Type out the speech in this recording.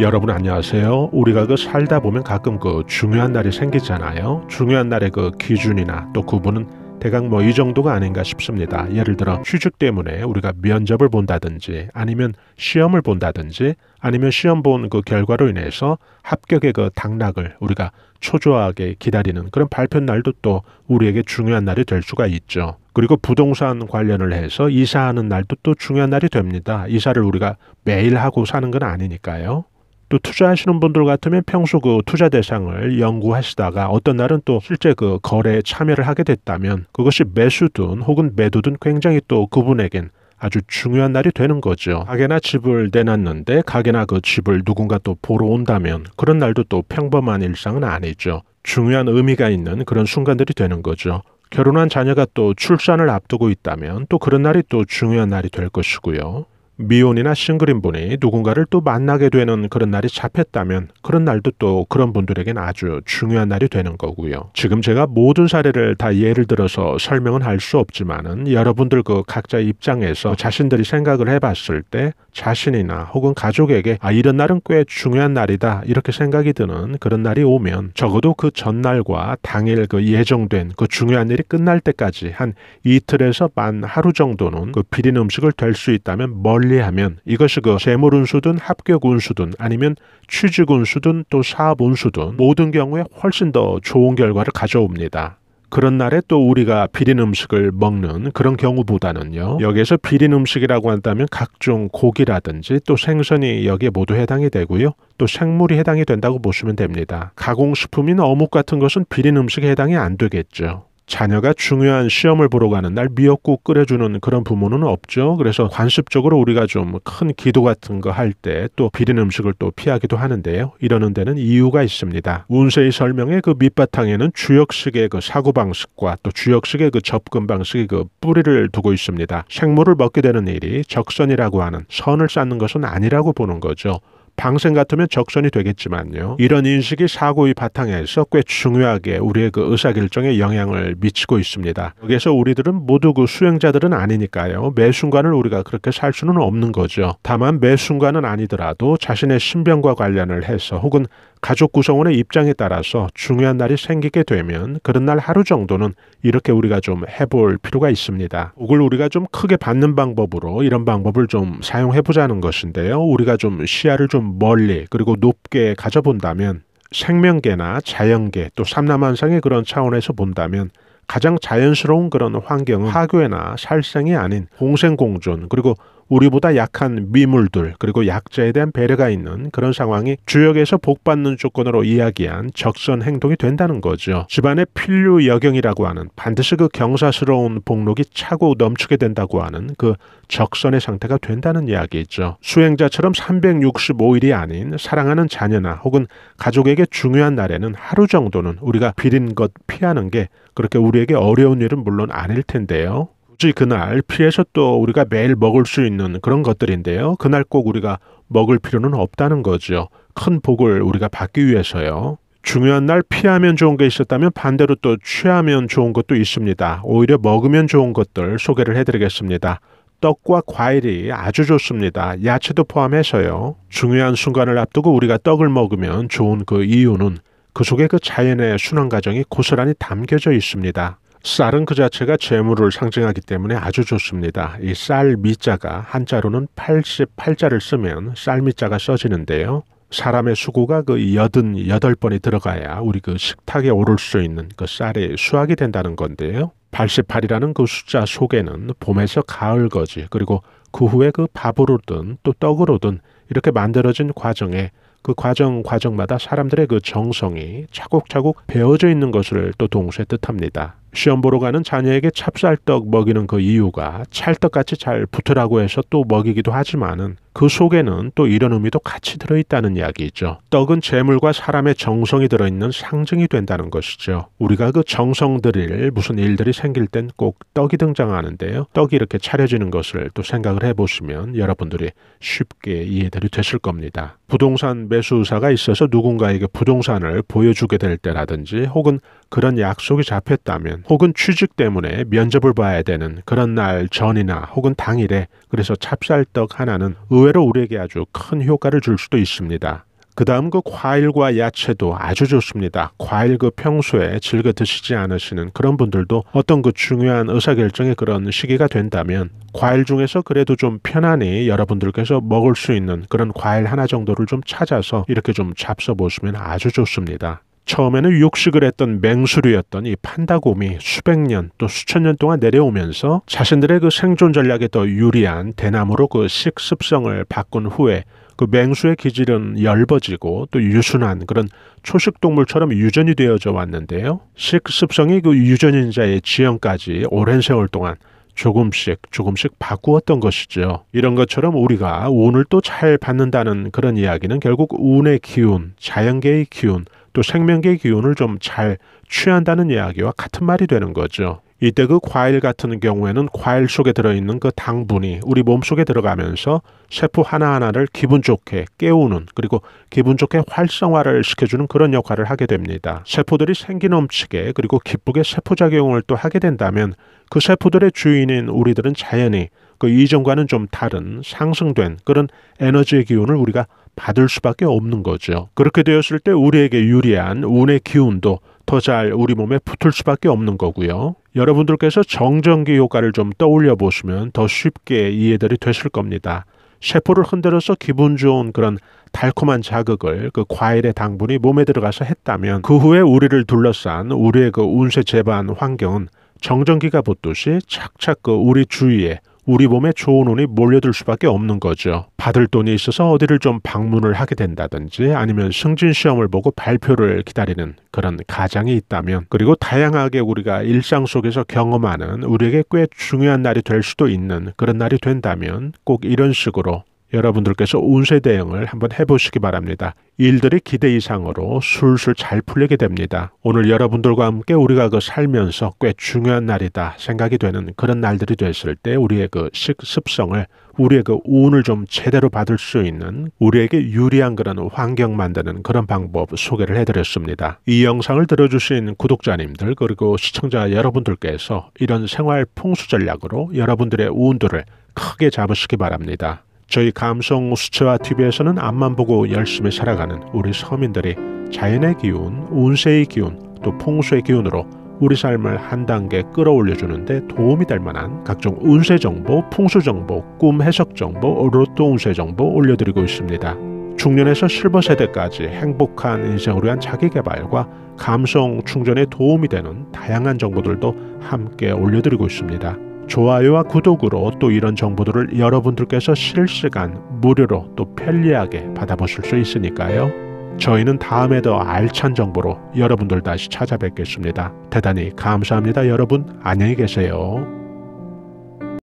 여러분 안녕하세요. 우리가 그 살다 보면 가끔 그 중요한 날이 생기잖아요. 중요한 날의 그 기준이나 또 구분은 대강 뭐 이 정도가 아닌가 싶습니다. 예를 들어 휴직 때문에 우리가 면접을 본다든지 아니면 시험을 본다든지 아니면 시험 본 그 결과로 인해서 합격의 그 당락을 우리가 초조하게 기다리는 그런 발표 날도 또 우리에게 중요한 날이 될 수가 있죠. 그리고 부동산 관련을 해서 이사하는 날도 또 중요한 날이 됩니다. 이사를 우리가 매일 하고 사는 건 아니니까요. 또 투자하시는 분들 같으면 평소 그 투자 대상을 연구하시다가 어떤 날은 또 실제 그 거래에 참여를 하게 됐다면 그것이 매수든 혹은 매도든 굉장히 또 그분에겐 아주 중요한 날이 되는 거죠. 가게나 집을 내놨는데 가게나 그 집을 누군가 또 보러 온다면 그런 날도 또 평범한 일상은 아니죠. 중요한 의미가 있는 그런 순간들이 되는 거죠. 결혼한 자녀가 또 출산을 앞두고 있다면 또 그런 날이 또 중요한 날이 될 것이고요. 미혼이나 싱글인 분이 누군가를 또 만나게 되는 그런 날이 잡혔다면 그런 날도 또 그런 분들에겐 아주 중요한 날이 되는 거고요. 지금 제가 모든 사례를 다 예를 들어서 설명은 할 수 없지만은 여러분들 그 각자 입장에서 자신들이 생각을 해봤을 때 자신이나 혹은 가족에게 아 이런 날은 꽤 중요한 날이다 이렇게 생각이 드는 그런 날이 오면 적어도 그 전날과 당일 그 예정된 그 중요한 일이 끝날 때까지 한 이틀에서 만 하루 정도는 그 비린 음식을 될 수 있다면 멀리 분리하면 이것이 그 재물 운수든 합격 운수든 아니면 취직 운수든 또 사업 운수든 모든 경우에 훨씬 더 좋은 결과를 가져옵니다. 그런 날에 또 우리가 비린 음식을 먹는 그런 경우보다는요. 여기에서 비린 음식이라고 한다면 각종 고기라든지 또 생선이 여기에 모두 해당이 되고요. 또 생물이 해당이 된다고 보시면 됩니다. 가공식품인 어묵 같은 것은 비린 음식에 해당이 안 되겠죠. 자녀가 중요한 시험을 보러 가는 날 미역국 끓여주는 그런 부모는 없죠. 그래서 관습적으로 우리가 좀 큰 기도 같은 거 할 때 또 비린 음식을 또 피하기도 하는데요. 이러는 데는 이유가 있습니다. 운세의 설명에그 밑바탕에는 주역식의 그 사고방식과 또 주역식의 그 접근 방식이 그 뿌리를 두고 있습니다. 생물을 먹게 되는 일이 적선이라고 하는 선을 쌓는 것은 아니라고 보는 거죠. 방생 같으면 적선이 되겠지만요. 이런 인식이 사고의 바탕에서 꽤 중요하게 우리의 그 의사결정에 영향을 미치고 있습니다. 여기서 우리들은 모두 그 수행자들은 아니니까요. 매 순간을 우리가 그렇게 살 수는 없는 거죠. 다만 매 순간은 아니더라도 자신의 신병과 관련을 해서 혹은 가족 구성원의 입장에 따라서 중요한 날이 생기게 되면 그런 날 하루 정도는 이렇게 우리가 좀 해볼 필요가 있습니다. 그걸 우리가 좀 크게 받는 방법으로 이런 방법을 좀 사용해 보자는 것인데요. 우리가 좀 시야를 좀 멀리 그리고 높게 가져본다면 생명계나 자연계 또 삼남한상의 그런 차원에서 본다면 가장 자연스러운 그런 환경은 화교나 살생이 아닌 공생공존 그리고 우리보다 약한 미물들 그리고 약자에 대한 배려가 있는 그런 상황이 주역에서 복받는 조건으로 이야기한 적선 행동이 된다는 거죠. 집안의 필류 여경이라고 하는 반드시 그 경사스러운 복록이 차고 넘치게 된다고 하는 그 적선의 상태가 된다는 이야기죠. 수행자처럼 365일이 아닌 사랑하는 자녀나 혹은 가족에게 중요한 날에는 하루 정도는 우리가 비린 것 피하는 게 그렇게 우리에게 어려운 일은 물론 아닐 텐데요. 목주 그날 피해서 또 우리가 매일 먹을 수 있는 그런 것들인데요. 그날 꼭 우리가 먹을 필요는 없다는 거죠. 큰 복을 우리가 받기 위해서요. 중요한 날 피하면 좋은 게 있었다면 반대로 또 취하면 좋은 것도 있습니다. 오히려 먹으면 좋은 것들 소개를 해드리겠습니다. 떡과 과일이 아주 좋습니다. 야채도 포함해서요. 중요한 순간을 앞두고 우리가 떡을 먹으면 좋은 그 이유는 그 속에 그 자연의 순환 과정이 고스란히 담겨져 있습니다. 쌀은 그 자체가 재물을 상징하기 때문에 아주 좋습니다. 이 쌀 미자가 한자로는 88자를 쓰면 쌀 미자가 써지는데요. 사람의 수고가 그8 8 번이 들어가야 우리 그 식탁에 오를 수 있는 그 쌀의 수확이 된다는 건데요. 88이라는 그 숫자 속에는 봄에서 가을거지 그리고 그 후에 그 밥으로든 또 떡으로든 이렇게 만들어진 과정에 그 과정 과정마다 사람들의 그 정성이 차곡차곡 배어져 있는 것을 또 동시에 뜻합니다. 시험 보러 가는 자녀에게 찹쌀떡 먹이는 그 이유가 찰떡같이 잘 붙으라고 해서 또 먹이기도 하지만은 그 속에는 또 이런 의미도 같이 들어있다는 이야기죠. 떡은 재물과 사람의 정성이 들어있는 상징이 된다는 것이죠. 우리가 그 정성 들을 무슨 일들이 생길 땐 꼭 떡이 등장하는데요. 떡이 이렇게 차려지는 것을 또 생각을 해보시면 여러분들이 쉽게 이해들이 되실 겁니다. 부동산 매수 사가 있어서 누군가에게 부동산을 보여주게 될 때라든지 혹은 그런 약속이 잡혔다면 혹은 취직 때문에 면접을 봐야 되는 그런 날 전이나 혹은 당일에 그래서 찹쌀떡 하나는 의외 의외로 우리에게 아주 큰 효과를 줄 수도 있습니다. 그 다음 그 과일과 야채도 아주 좋습니다. 과일 그 평소에 즐겨 드시지 않으시는 그런 분들도 어떤 그 중요한 의사결정의 그런 시기가 된다면 과일 중에서 그래도 좀 편안히 여러분들께서 먹을 수 있는 그런 과일 하나 정도를 좀 찾아서 이렇게 좀 잡숴보시면 아주 좋습니다. 처음에는 육식을 했던 맹수류였던 이 판다곰이 수백 년 또 수천 년 동안 내려오면서 자신들의 그 생존 전략에 더 유리한 대나무로 그 식습성을 바꾼 후에 그 맹수의 기질은 열아지고또 유순한 그런 초식 동물처럼 유전이 되어져 왔는데요. 식습성이 그 유전인자의 지형까지 오랜 세월 동안 조금씩 조금씩 바꾸었던 것이죠. 이런 것처럼 우리가 운을 또 잘 받는다는 그런 이야기는 결국 운의 기운, 자연계의 기운, 또생명계 기운을 좀 잘 취한다는 이야기와 같은 말이 되는 거죠. 이때 그 과일 같은 경우에는 과일 속에 들어있는 그 당분이 우리 몸속에 들어가면서 세포 하나하나를 기분 좋게 깨우는 그리고 기분 좋게 활성화를 시켜주는 그런 역할을 하게 됩니다. 세포들이 생기 넘치게 그리고 기쁘게 세포작용을 또 하게 된다면 그 세포들의 주인인 우리들은 자연히 그 이전과는 좀 다른 상승된 그런 에너지의 기운을 우리가 받을 수밖에 없는 거죠. 그렇게 되었을 때 우리에게 유리한 운의 기운도 더 잘 우리 몸에 붙을 수밖에 없는 거고요. 여러분들께서 정전기 효과를 좀 떠올려 보시면 더 쉽게 이해들이 되실 겁니다. 세포를 흔들어서 기분 좋은 그런 달콤한 자극을 그 과일의 당분이 몸에 들어가서 했다면 그 후에 우리를 둘러싼 우리의 그 운세 제반 환경은 정전기가 붙듯이 착착 그 우리 주위에 우리 몸에 좋은 운이 몰려들 수밖에 없는 거죠. 받을 돈이 있어서 어디를 좀 방문을 하게 된다든지 아니면 승진 시험을 보고 발표를 기다리는 그런 가장이 있다면 그리고 다양하게 우리가 일상 속에서 경험하는 우리에게 꽤 중요한 날이 될 수도 있는 그런 날이 된다면 꼭 이런 식으로 여러분들께서 운세 대응을 한번 해보시기 바랍니다. 일들이 기대 이상으로 술술 잘 풀리게 됩니다. 오늘 여러분들과 함께 우리가 그 살면서 꽤 중요한 날이다 생각이 되는 그런 날들이 됐을 때 우리의 그 식습성을 우리의 그 운을 좀 제대로 받을 수 있는 우리에게 유리한 그런 환경 만드는 그런 방법 소개를 해드렸습니다. 이 영상을 들어주신 구독자님들 그리고 시청자 여러분들께서 이런 생활 풍수 전략으로 여러분들의 운도를 크게 잡으시기 바랍니다. 저희 감성 수채화 TV에서는 앞만 보고 열심히 살아가는 우리 서민들이 자연의 기운, 운세의 기운, 또 풍수의 기운으로 우리 삶을 한 단계 끌어올려 주는데 도움이 될 만한 각종 운세 정보, 풍수 정보, 꿈 해석 정보, 로또 운세 정보 올려드리고 있습니다. 중년에서 실버 세대까지 행복한 인생을 위한 자기 개발과 감성 충전에 도움이 되는 다양한 정보들도 함께 올려드리고 있습니다. 좋아요와 구독으로 또 이런 정보들을 여러분들께서 실시간 무료로 또 편리하게 받아보실 수 있으니까요. 저희는 다음에 더 알찬 정보로 여러분들 다시 찾아뵙겠습니다. 대단히 감사합니다. 여러분 안녕히 계세요.